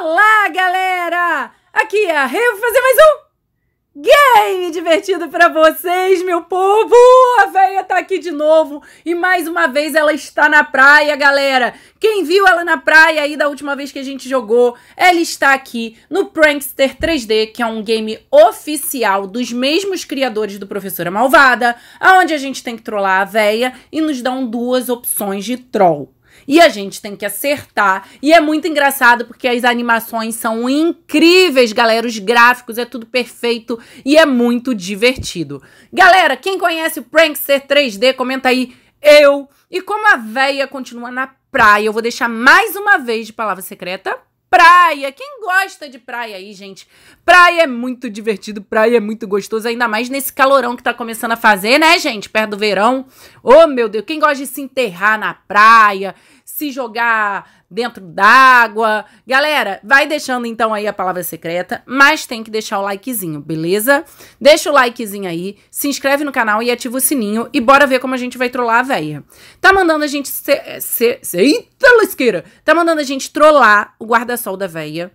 Olá, galera! Aqui é a Revo fazer mais um game divertido para vocês, meu povo! A véia tá aqui de novo e mais uma vez ela está na praia, galera! Quem viu ela na praia aí da última vez que a gente jogou, ela está aqui no Prankster 3D, que é um game oficial dos mesmos criadores do Professora Malvada, aonde a gente tem que trollar a véia e nos dão duas opções de troll. E a gente tem que acertar. E é muito engraçado porque as animações são incríveis, galera. Os gráficos é tudo perfeito e é muito divertido. Galera, quem conhece o Prankster 3D, comenta aí eu. E como a véia continua na praia, eu vou deixar mais uma vez de palavra secreta praia. Quem gosta de praia aí, gente? Praia é muito divertido, praia é muito gostoso, ainda mais nesse calorão que tá começando a fazer, né, gente? Perto do verão. Ô, oh, meu Deus, quem gosta de se enterrar na praia, se jogar dentro d'água. Galera, vai deixando então aí a palavra secreta, mas tem que deixar o likezinho, beleza? Deixa o likezinho aí, se inscreve no canal e ativa o sininho e bora ver como a gente vai trollar a véia. Tá mandando a gente ser... Se, se, eita, lasqueira! Tá mandando a gente trollar o guarda-sol da véia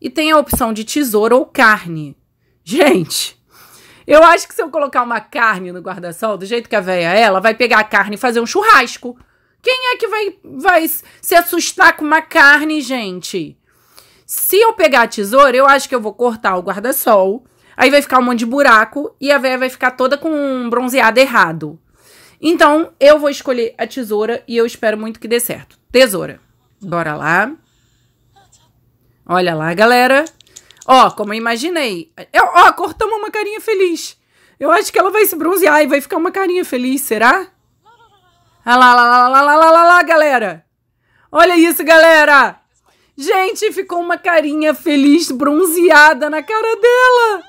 e tem a opção de tesoura ou carne. Gente... Eu acho que se eu colocar uma carne no guarda-sol, do jeito que a véia é, ela vai pegar a carne e fazer um churrasco. Quem é que vai, vai se assustar com uma carne, gente? Se eu pegar a tesoura, eu acho que eu vou cortar o guarda-sol. Aí vai ficar um monte de buraco e a véia vai ficar toda com um bronzeado errado. Então, eu vou escolher a tesoura e eu espero muito que dê certo. Tesoura. Bora lá. Olha lá, galera. Ó, como eu imaginei. Eu, é, ó, cortamos uma carinha feliz. Eu acho que ela vai se bronzear e vai ficar uma carinha feliz, será? Olha ah, lá, lá, lá, lá, lá, lá, lá, galera. Olha isso, galera. Gente, ficou uma carinha feliz, bronzeada na cara dela.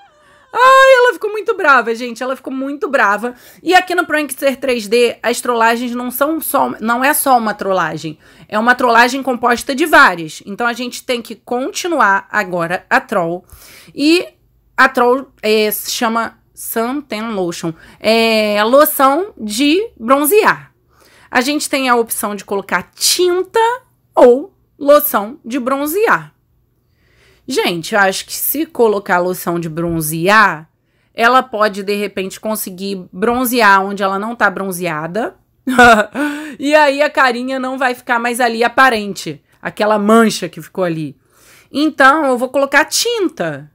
Ai, ela ficou muito brava, gente. Ela ficou muito brava. E aqui no Prankster 3D, as trollagens não são só. Não é só uma trollagem. É uma trollagem composta de várias. Então a gente tem que continuar agora a troll. E a troll é, se chama Suntan Lotion. É loção de bronzear a gente tem a opção de colocar tinta ou loção de bronzear. Gente, eu acho que se colocar loção de bronzear, ela pode de repente conseguir bronzear onde ela não tá bronzeada. e aí a carinha não vai ficar mais ali aparente, aquela mancha que ficou ali. Então eu vou colocar tinta.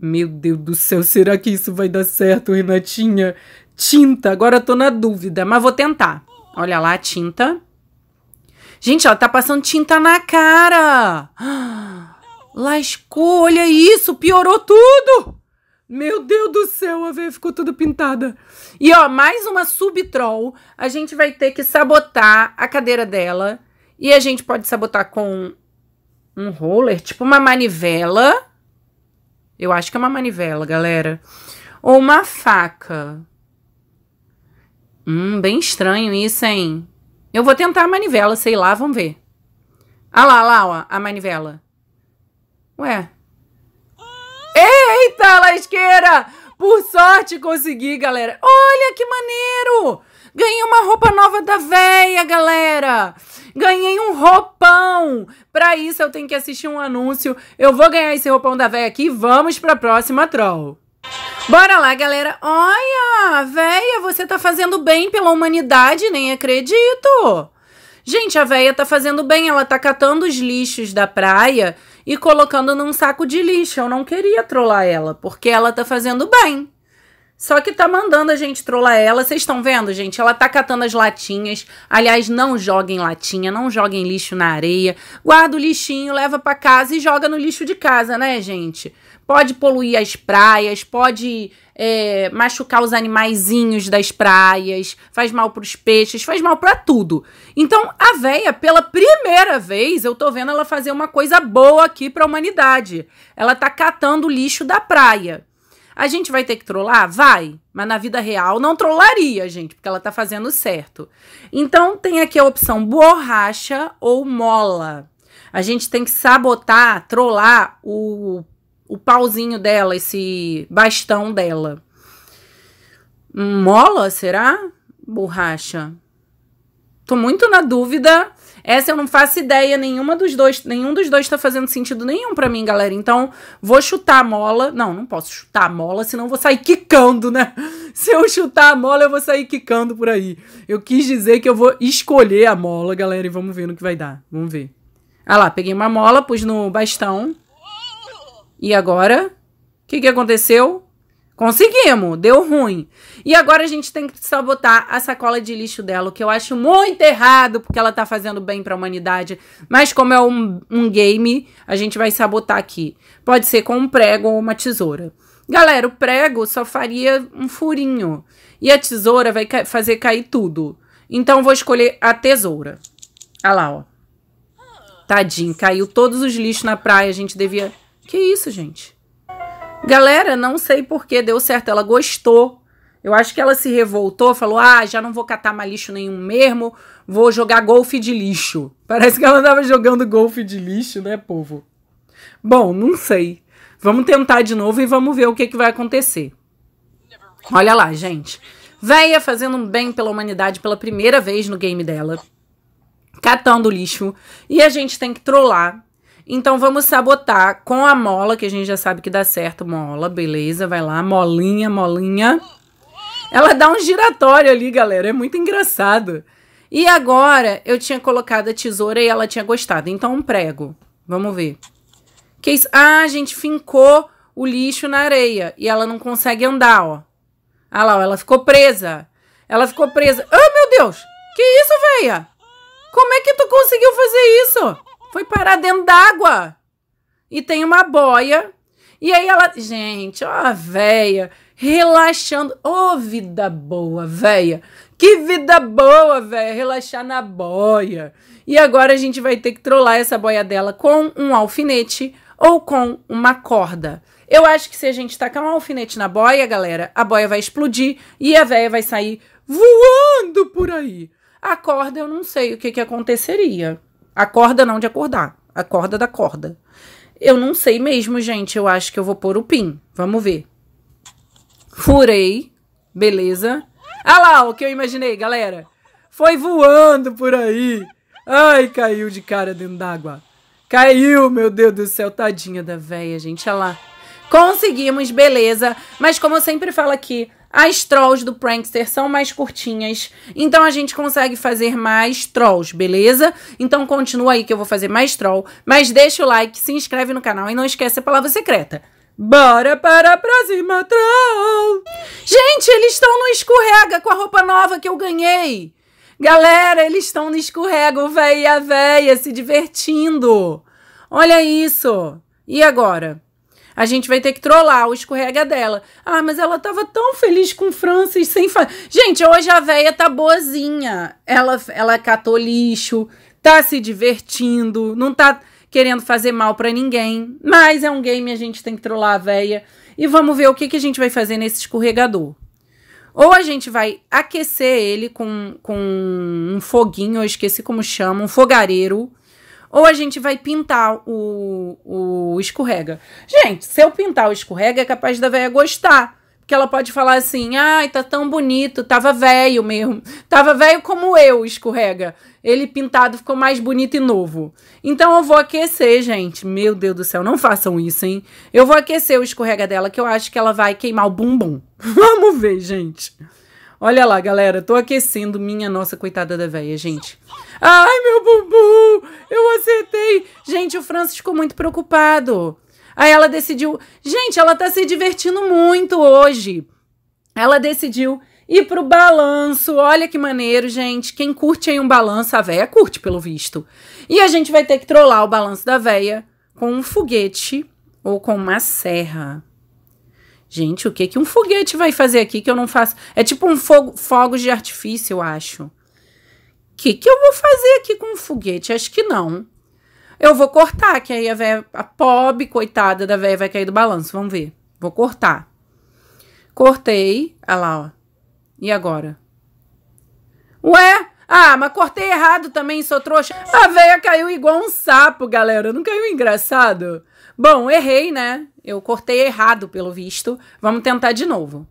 Meu Deus do céu, será que isso vai dar certo, Renatinha? Tinta, agora eu tô na dúvida, mas vou tentar. Olha lá a tinta. Gente, ela tá passando tinta na cara. Lascou, olha isso, piorou tudo. Meu Deus do céu, a veia ficou toda pintada. E ó, mais uma subtrol. A gente vai ter que sabotar a cadeira dela. E a gente pode sabotar com um roller, tipo uma manivela. Eu acho que é uma manivela, galera. Ou uma faca. Hum, bem estranho isso, hein? Eu vou tentar a manivela, sei lá, vamos ver. Ah lá, lá, ó, a manivela. Ué. Eita, lasqueira! Por sorte consegui, galera. Olha que maneiro! Ganhei uma roupa nova da véia, galera! Ganhei um roupão! Para isso eu tenho que assistir um anúncio. Eu vou ganhar esse roupão da véia aqui. Vamos para a próxima troll. Bora lá, galera. Olha, véia, você tá fazendo bem pela humanidade, nem acredito. Gente, a véia tá fazendo bem, ela tá catando os lixos da praia e colocando num saco de lixo. Eu não queria trollar ela, porque ela tá fazendo bem. Só que tá mandando a gente trollar ela. Vocês estão vendo, gente? Ela tá catando as latinhas. Aliás, não joguem latinha, não joguem lixo na areia. Guarda o lixinho, leva para casa e joga no lixo de casa, né, gente? pode poluir as praias, pode é, machucar os animaizinhos das praias, faz mal para os peixes, faz mal para tudo. Então, a véia, pela primeira vez, eu tô vendo ela fazer uma coisa boa aqui para a humanidade. Ela tá catando lixo da praia. A gente vai ter que trollar? Vai. Mas na vida real não trollaria, gente, porque ela tá fazendo certo. Então tem aqui a opção borracha ou mola. A gente tem que sabotar, trollar o o pauzinho dela, esse bastão dela. Mola, será? Borracha. Tô muito na dúvida. Essa eu não faço ideia nenhuma dos dois. Nenhum dos dois tá fazendo sentido nenhum para mim, galera. Então, vou chutar a mola. Não, não posso chutar a mola, senão vou sair quicando, né? Se eu chutar a mola, eu vou sair quicando por aí. Eu quis dizer que eu vou escolher a mola, galera, e vamos ver no que vai dar. Vamos ver. Ah lá, peguei uma mola, pus no bastão. E agora? O que, que aconteceu? Conseguimos, deu ruim. E agora a gente tem que sabotar a sacola de lixo dela, o que eu acho muito errado, porque ela tá fazendo bem para a humanidade. Mas como é um, um game, a gente vai sabotar aqui. Pode ser com um prego ou uma tesoura. Galera, o prego só faria um furinho e a tesoura vai ca fazer cair tudo. Então vou escolher a tesoura. Olha lá, ó. Tadinho, caiu todos os lixos na praia, a gente devia que isso, gente? Galera, não sei por que deu certo. Ela gostou. Eu acho que ela se revoltou, falou: ah, já não vou catar mais lixo nenhum mesmo, vou jogar golfe de lixo. Parece que ela andava jogando golfe de lixo, né, povo? Bom, não sei. Vamos tentar de novo e vamos ver o que, que vai acontecer. Olha lá, gente. Véia fazendo um bem pela humanidade pela primeira vez no game dela, catando lixo, e a gente tem que trollar então vamos sabotar com a mola, que a gente já sabe que dá certo, mola, beleza, vai lá, molinha, molinha. Ela dá um giratório ali, galera, é muito engraçado. E agora eu tinha colocado a tesoura e ela tinha gostado, então um prego. Vamos ver. Que isso? Ah, a gente fincou o lixo na areia e ela não consegue andar, ó. Ah lá, ó, ela ficou presa. Ela ficou presa. Ah, oh, meu Deus! Que isso, veia? Como é que tu conseguiu fazer isso? Foi parar dentro d'água. E tem uma boia. E aí ela. Gente, ó, a véia relaxando. Ô, oh, vida boa, véia. Que vida boa, véia. Relaxar na boia. E agora a gente vai ter que trollar essa boia dela com um alfinete ou com uma corda. Eu acho que se a gente tacar um alfinete na boia, galera, a boia vai explodir e a véia vai sair voando por aí. A corda eu não sei o que, que aconteceria. Acorda não de acordar. Acorda da corda. Eu não sei mesmo, gente. Eu acho que eu vou pôr o pin. Vamos ver. Furei. Beleza. Ah lá, o que eu imaginei, galera. Foi voando por aí. Ai, caiu de cara dentro d'água. Caiu, meu Deus do céu. Tadinha da véia, gente. Olha lá. Conseguimos, beleza. Mas como eu sempre falo aqui, as trolls do Prankster são mais curtinhas, então a gente consegue fazer mais trolls, beleza? Então continua aí que eu vou fazer mais troll, mas deixa o like, se inscreve no canal e não esquece a palavra secreta. Bora para a próxima troll! Gente, eles estão no escorrega com a roupa nova que eu ganhei! Galera, eles estão no escorrega, o véia e a véia se divertindo! Olha isso! E agora? A gente vai ter que trollar o escorrega dela. Ah, mas ela tava tão feliz com Francis sem fa... Gente, hoje a véia tá boazinha. Ela, ela catou lixo, tá se divertindo, não tá querendo fazer mal para ninguém. Mas é um game, a gente tem que trollar a véia. E vamos ver o que, que a gente vai fazer nesse escorregador. Ou a gente vai aquecer ele com, com um foguinho, eu esqueci como chama, um fogareiro ou a gente vai pintar o, o escorrega. Gente, se eu pintar o escorrega, é capaz da velha gostar. Porque ela pode falar assim: ai, tá tão bonito, tava velho mesmo. Tava velho como eu, escorrega. Ele pintado ficou mais bonito e novo. Então eu vou aquecer, gente. Meu Deus do céu, não façam isso, hein? Eu vou aquecer o escorrega dela, que eu acho que ela vai queimar o bumbum. Vamos ver, gente. Olha lá, galera, tô aquecendo minha nossa coitada da véia, gente. Ai, meu bumbum! Eu acertei! Gente, o Francis ficou muito preocupado. Aí ela decidiu. Gente, ela tá se divertindo muito hoje. Ela decidiu ir pro balanço. Olha que maneiro, gente. Quem curte aí um balanço, a véia curte, pelo visto. E a gente vai ter que trollar o balanço da véia com um foguete ou com uma serra. Gente, o que que um foguete vai fazer aqui que eu não faço? É tipo um fogo, fogos de artifício, eu acho. O que que eu vou fazer aqui com um foguete? Acho que não. Eu vou cortar, que aí a véia, a pobre coitada da véia vai cair do balanço, vamos ver. Vou cortar. Cortei, olha lá, ó. E agora? Ué? Ah, mas cortei errado também, sou trouxa. A véia caiu igual um sapo, galera. Não caiu engraçado? Bom, errei, né? Eu cortei errado, pelo visto. Vamos tentar de novo.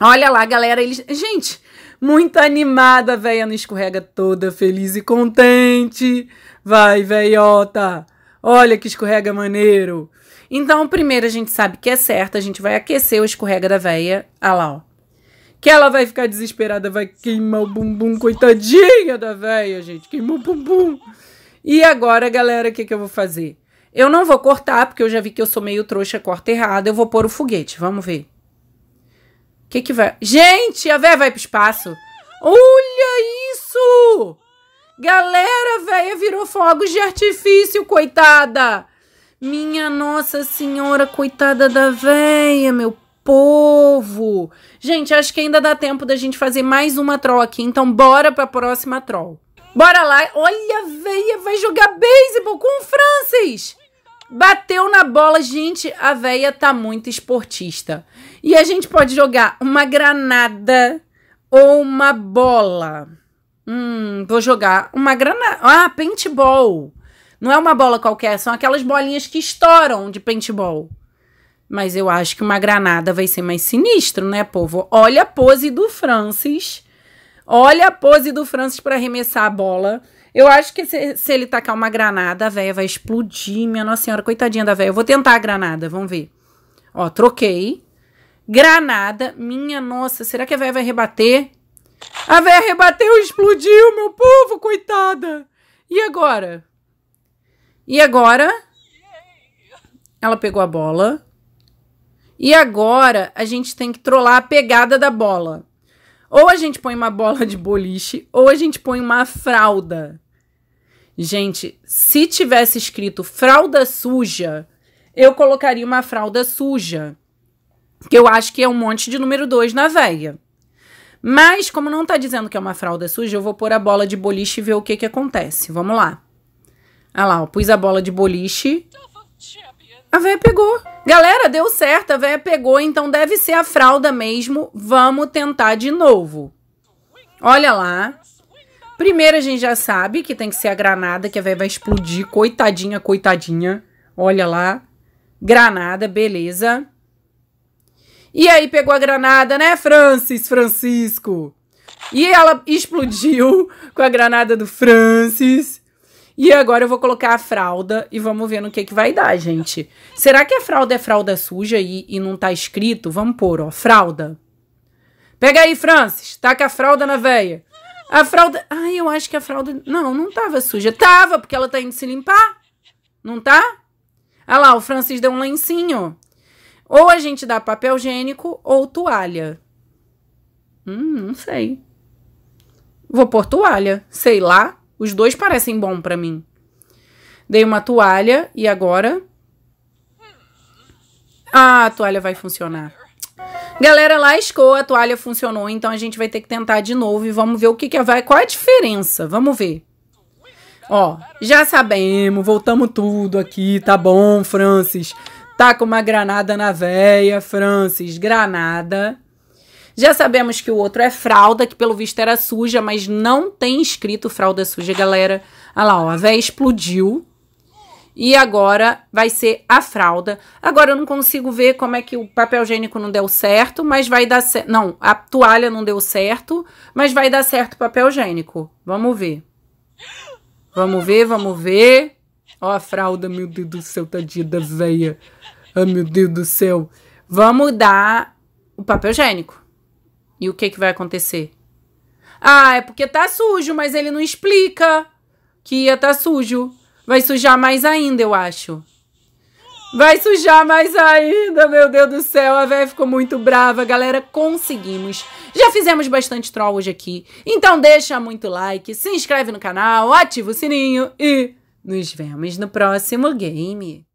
Olha lá, galera. Eles... Gente, muito animada, a véia não escorrega toda, feliz e contente. Vai, veiota. Olha que escorrega maneiro. Então, primeiro a gente sabe que é certo, a gente vai aquecer o escorrega da véia. Olha ah lá, ó. Que ela vai ficar desesperada, vai queimar o bumbum, coitadinha da véia, gente. Queimou o bumbum. E agora, galera, o que, que eu vou fazer? Eu não vou cortar, porque eu já vi que eu sou meio trouxa, corta errado. Eu vou pôr o foguete, vamos ver. O que que vai... Gente, a véia vai pro espaço. Olha isso! Galera, véia virou fogos de artifício, coitada! Minha Nossa Senhora, coitada da véia, meu povo! Gente, acho que ainda dá tempo da gente fazer mais uma troll aqui, então bora pra próxima troll. Bora lá! Olha a véia, vai jogar beisebol com o Francis! Bateu na bola, gente, a véia tá muito esportista. E a gente pode jogar uma granada ou uma bola. Hum, vou jogar uma granada. Ah, paintball. Não é uma bola qualquer, são aquelas bolinhas que estouram de paintball. Mas eu acho que uma granada vai ser mais sinistro, né, povo? Olha a pose do Francis. Olha a pose do Francis para arremessar a bola. Eu acho que se, se ele tacar uma granada, a véia vai explodir. Minha Nossa Senhora, coitadinha da véia. Eu vou tentar a granada, vamos ver. Ó, troquei. Granada. Minha Nossa, será que a véia vai rebater? A véia rebateu, explodiu, meu povo, coitada. E agora? E agora? Ela pegou a bola. E agora a gente tem que trollar a pegada da bola. Ou a gente põe uma bola de boliche, ou a gente põe uma fralda. Gente, se tivesse escrito fralda suja, eu colocaria uma fralda suja. Que eu acho que é um monte de número 2 na veia. Mas, como não tá dizendo que é uma fralda suja, eu vou pôr a bola de boliche e ver o que que acontece. Vamos lá. Ah lá, eu pus a bola de boliche. A véia pegou. Galera, deu certo, a véia pegou, então deve ser a fralda mesmo. Vamos tentar de novo. Olha lá. Primeiro a gente já sabe que tem que ser a granada, que a véia vai explodir. Coitadinha, coitadinha. Olha lá. Granada, beleza. E aí pegou a granada, né, Francis, Francisco? E ela explodiu com a granada do Francis. E agora eu vou colocar a fralda e vamos ver no que, que vai dar, gente. Será que a fralda é fralda suja e, e não tá escrito? Vamos pôr, ó, fralda. Pega aí, Francis, taca a fralda na veia. A fralda. Ai, eu acho que a fralda. Não, não tava suja. Tava, porque ela tá indo se limpar. Não tá? Olha lá, o Francis deu um lencinho. Ou a gente dá papel higiênico ou toalha. Hum, não sei. Vou pôr toalha. Sei lá. Os dois parecem bom para mim. Dei uma toalha e agora. Ah, a toalha vai funcionar. Galera, lá escou, a toalha funcionou, então a gente vai ter que tentar de novo e vamos ver o que, que vai. Qual a diferença? Vamos ver. Ó, já sabemos, voltamos tudo aqui, tá bom, Francis. Tá com uma granada na veia, Francis, granada. Já sabemos que o outro é fralda, que pelo visto era suja, mas não tem escrito fralda suja, galera. Olha lá, ó, a véia explodiu. E agora vai ser a fralda. Agora eu não consigo ver como é que o papel higiênico não deu certo, mas vai dar certo. Não, a toalha não deu certo, mas vai dar certo o papel higiênico. Vamos ver. Vamos ver, vamos ver. Ó a fralda, meu Deus do céu, tadinha da veia. Ai, meu Deus do céu. Vamos dar o papel higiênico. E o que, que vai acontecer? Ah, é porque tá sujo, mas ele não explica que ia tá sujo. Vai sujar mais ainda, eu acho. Vai sujar mais ainda, meu Deus do céu. A véia ficou muito brava. Galera, conseguimos. Já fizemos bastante troll hoje aqui. Então deixa muito like, se inscreve no canal, ativa o sininho e nos vemos no próximo game.